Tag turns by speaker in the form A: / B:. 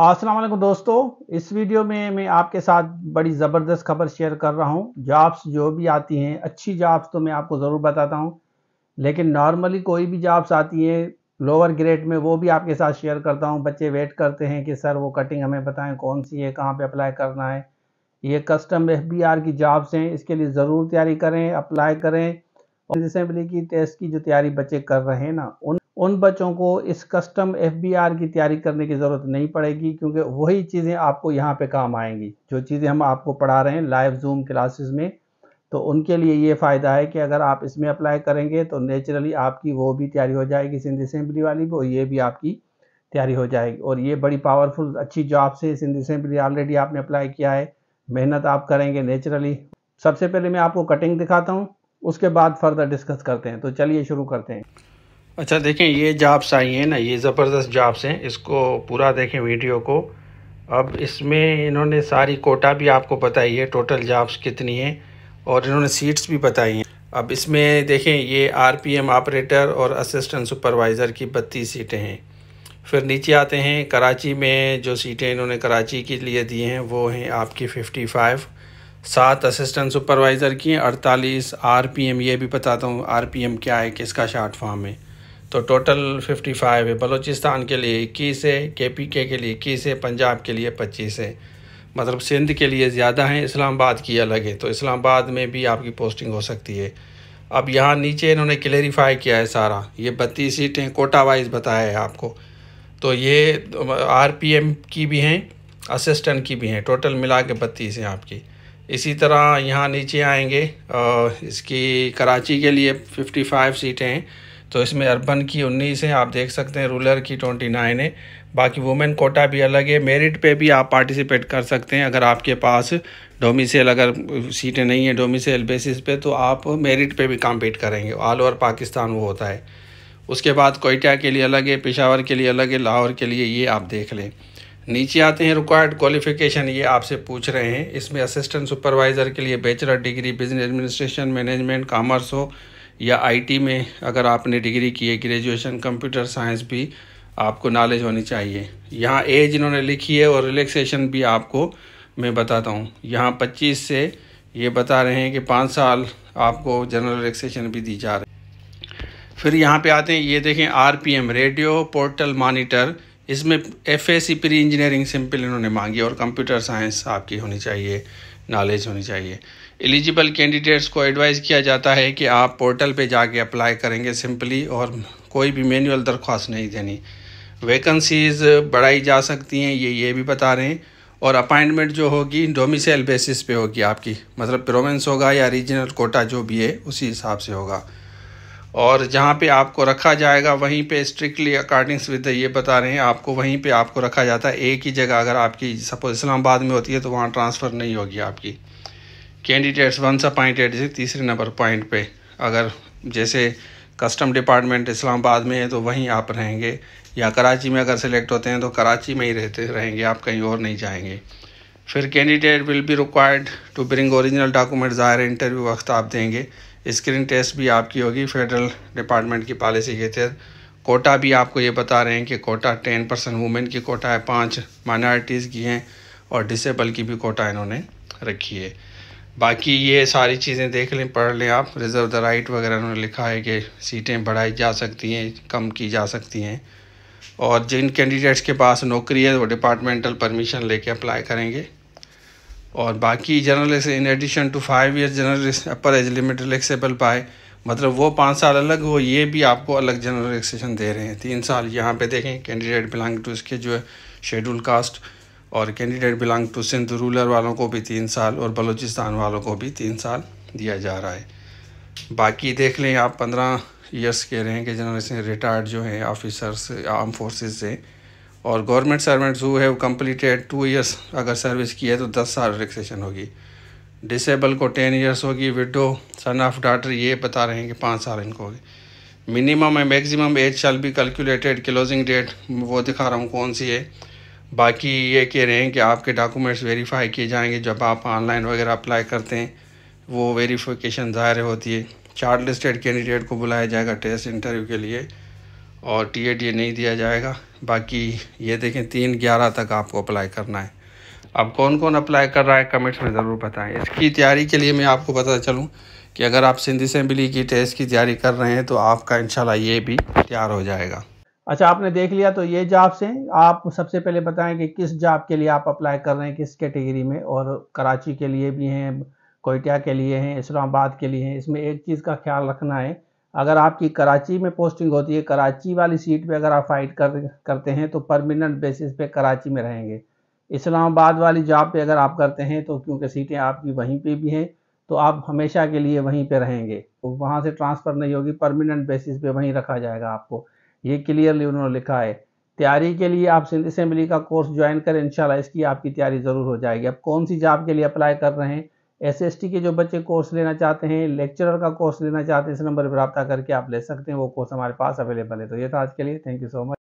A: अस्सलाम वालेकुम दोस्तों इस वीडियो में मैं आपके साथ बड़ी ज़बरदस्त खबर शेयर कर रहा हूँ जॉब्स जो भी आती हैं अच्छी जॉब्स तो मैं आपको ज़रूर बताता हूँ लेकिन नॉर्मली कोई भी जॉब्स आती हैं लोअर ग्रेड में वो भी आपके साथ शेयर करता हूँ बच्चे वेट करते हैं कि सर वो कटिंग हमें बताएं कौन सी है कहाँ पर अप्लाई करना है ये कस्टम एफ की जॉब्स हैं इसके लिए ज़रूर तैयारी करें अप्लाई करें और असेंबली की टेस्ट की जो तैयारी बच्चे कर रहे हैं ना उन उन बच्चों को इस कस्टम एफ की तैयारी करने की ज़रूरत नहीं पड़ेगी क्योंकि वही चीज़ें आपको यहाँ पे काम आएंगी जो चीज़ें हम आपको पढ़ा रहे हैं लाइव जूम क्लासेस में तो उनके लिए ये फ़ायदा है कि अगर आप इसमें अप्लाई करेंगे तो नेचुरली आपकी वो भी तैयारी हो जाएगी सिंध असम्बली वाली भी और ये भी आपकी तैयारी हो जाएगी और ये बड़ी पावरफुल अच्छी जॉब से सिंध असम्बली ऑलरेडी आपने अप्लाई किया है मेहनत आप करेंगे नेचुरली सबसे पहले मैं आपको कटिंग दिखाता हूँ उसके बाद फर्दर डिस्कस करते हैं तो चलिए शुरू करते हैं अच्छा देखें ये जॉब्स आई हैं ना ये ज़बरदस्त जॉब्स हैं इसको पूरा देखें वीडियो को अब इसमें इन्होंने सारी कोटा भी आपको बताई है टोटल जॉब्स कितनी हैं और इन्होंने सीट्स भी बताई हैं अब इसमें देखें ये आरपीएम ऑपरेटर और असिस्टेंट सुपरवाइज़र की बत्तीस सीटें हैं फिर नीचे आते हैं कराची में जो सीटें इन्होंने कराची के लिए दी हैं वो हैं आपकी फ़ाइव सात असिस्टेंट सुपरवाइज़र की अड़तालीस आर पी एम ये भी बताता हूँ आर पी एम क्या है किसका शार्ट फॉर्म है तो टोटल फिफ्टी फाइव है बलूचिस्तान के लिए इक्कीस है के पी के के लिए इक्कीस है पंजाब के लिए पच्चीस है मतलब सिंध के लिए ज़्यादा हैं इस्लामाबाद की अलग है तो इस्लामाबाद में भी आपकी पोस्टिंग हो सकती है अब यहाँ नीचे इन्होंने क्लेरिफाई किया है सारा ये बत्तीस सीटें कोटा वाइज बताया है आपको तो ये आर पी एम की भी हैं असिस्टेंट की भी हैं टोटल मिला के बत्तीस हैं आपकी इसी तरह यहाँ नीचे आएंगे इसकी कराची के लिए 55 सीटें हैं तो इसमें अर्बन की 19 हैं आप देख सकते हैं रूलर की 29 है बाकी वुमेन कोटा भी अलग है मेरिट पे भी आप पार्टिसिपेट कर सकते हैं अगर आपके पास डोमिसल अगर सीटें नहीं है डोमिसल बेसिस पे तो आप मेरिट पे भी कॉम्पीट करेंगे ऑल ओवर पाकिस्तान वो होता है उसके बाद कोयटा के लिए अलग है पेशावर के लिए अलग है लाहौर के लिए ये आप देख लें नीचे आते हैं रिक्वायर्ड क्वालिफिकेशन ये आपसे पूछ रहे हैं इसमें असिस्टेंट सुपरवाइज़र के लिए bachelor degree business administration management commerce हो या आईटी में अगर आपने डिग्री की है ग्रेजुएशन कंप्यूटर साइंस भी आपको नॉलेज होनी चाहिए यहाँ एज इन्होंने लिखी है और रिलैक्सेशन भी आपको मैं बताता हूँ यहाँ पच्चीस से ये बता रहे हैं कि पाँच साल आपको जनरल रिलैक्सेशन भी दी जा रही है फिर यहाँ पे आते हैं ये देखें आरपीएम रेडियो पोर्टल मॉनिटर इसमें F S C pre engineering simple इन्होंने मांगी और कंप्यूटर साइंस आपकी होनी चाहिए नॉलेज होनी चाहिए एलिजिबल कैंडिडेट्स को एडवाइस किया जाता है कि आप पोर्टल पे जाके अप्लाई करेंगे सिंपली और कोई भी मैनुअल दरख्वास्त नहीं देनी वैकेंसीज़ बढ़ाई जा सकती हैं ये ये भी बता रहे हैं और अपॉइंटमेंट जो होगी डोमिसाइल बेसिस पे होगी आपकी मतलब प्रोवेंस होगा या रीजनल कोटा जो भी है उसी हिसाब से होगा और जहाँ पे आपको रखा जाएगा वहीं पे स्ट्रिक्टली अकॉर्डिंग्स विद ये बता रहे हैं आपको वहीं पे आपको रखा जाता है एक ही जगह अगर आपकी सपोज इस्लामाबाद में होती है तो वहाँ ट्रांसफ़र नहीं होगी आपकी कैंडिडेट्स वन सा पॉइंट एट जैसे तीसरे नंबर पॉइंट पे अगर जैसे कस्टम डिपार्टमेंट इस्लामाबाद में है तो वहीं आप रहेंगे या कराची में अगर सेलेक्ट होते हैं तो कराची में ही रहते रहेंगे आप कहीं और नहीं जाएंगे फिर candidate will be required to bring original document ज़ाहिर इंटरव्यू वक्त आप देंगे स्क्रीन टेस्ट भी आपकी होगी फेडरल डिपार्टमेंट की पॉलिसी के तहत कोटा भी आपको ये बता रहे हैं कि कोटा टेन परसेंट वुमेन की कोटा है पाँच माइनॉरिटीज़ की हैं और डिसेबल की भी कोटा इन्होंने रखी है बाकी ये सारी चीज़ें देख लें पढ़ लें आप रिज़र्व द राइट वगैरह उन्होंने लिखा है कि सीटें बढ़ाई जा सकती हैं कम की जा सकती हैं और जिन कैंडिडेट्स के पास नौकरी है वो डिपार्टमेंटल परमिशन लेके अप्लाई करेंगे और बाकी general in addition to five year general upper age limit relaxable पाए मतलब वो पाँच साल अलग हो ये भी आपको अलग जनरल रिलेक्सेशन दे रहे हैं तीन साल यहाँ पे देखें कैंडिडेट बिलोंग टू इसके जो है शेड्यूल कास्ट और candidate belong to Sindh rural वालों को भी तीन साल और बलूचिस्तान वालों को भी तीन साल दिया जा रहा है बाकी देख लें आप पंद्रह ईयर्स के रहेंगे जनरल रिटायर्ड जो हैं ऑफिसर्स आर्म फोर्सेज से और government servants who have completed two years अगर सर्विस की है तो दस साल रिलेक्सेशन होगी डिसेबल को टेन ईयर्स होगी विडो सन ऑफ डाटर ये बता रहे हैं कि पाँच साल इनको होगी minimum and maximum age shall be calculated closing date वो दिखा रहा हूँ कौन सी है बाकी ये कह रहे हैं कि आपके डॉक्यूमेंट्स वेरीफाई किए जाएंगे जब आप ऑनलाइन वगैरह अप्लाई करते हैं वो वेरीफिकेशन ज़ाहिर होती है चार्ट लिस्टेड कैंडिडेट को बुलाया जाएगा टेस्ट इंटरव्यू के लिए और टी एड ये नहीं दिया जाएगा बाकी ये देखें तीन ग्यारह तक आपको अप्लाई करना है अब कौन कौन अप्लाई कर रहा है कमेंट्स में ज़रूर बताएं इसकी तैयारी के लिए मैं आपको पता चलूँ कि अगर आप सिंधी असम्बली की टेस्ट की तैयारी कर रहे हैं तो आपका इन ये भी तैयार हो जाएगा अच्छा आपने देख लिया तो ये जॉब्स हैं आप सबसे पहले बताएं कि किस जॉब के लिए आप अप्लाई कर रहे हैं किस कैटेगरी में और कराची के लिए भी हैं कोयटा के लिए हैं इस्लामाबाद के लिए हैं इसमें एक चीज़ का ख्याल रखना है अगर आपकी कराची में पोस्टिंग होती है कराची वाली सीट पे अगर आप फाइट कर करते हैं तो परमानेंट बेसिस पे कराची में रहेंगे इस्लामाबाद वाली जॉब पे अगर आप करते हैं तो क्योंकि सीटें आपकी वहीं पे भी हैं तो आप हमेशा के लिए वहीं पे रहेंगे तो वहाँ से ट्रांसफ़र नहीं होगी परमानेंट बेसिस पे वहीं रखा जाएगा आपको ये क्लियरली उन्होंने लिखा है तैयारी के लिए आप सिंध असम्बली का कोर्स ज्वाइन करें इंशाल्लाह इसकी आपकी तैयारी ज़रूर हो जाएगी अब कौन सी जॉब के लिए अप्लाई कर रहे हैं एस के जो बच्चे कोर्स लेना चाहते हैं लेक्चरर का कोर्स लेना चाहते हैं इस नंबर पर रबा करके आप ले सकते हैं वो कोर्स हमारे पास अवेलेबल है तो ये था आज के लिए थैंक यू सो मच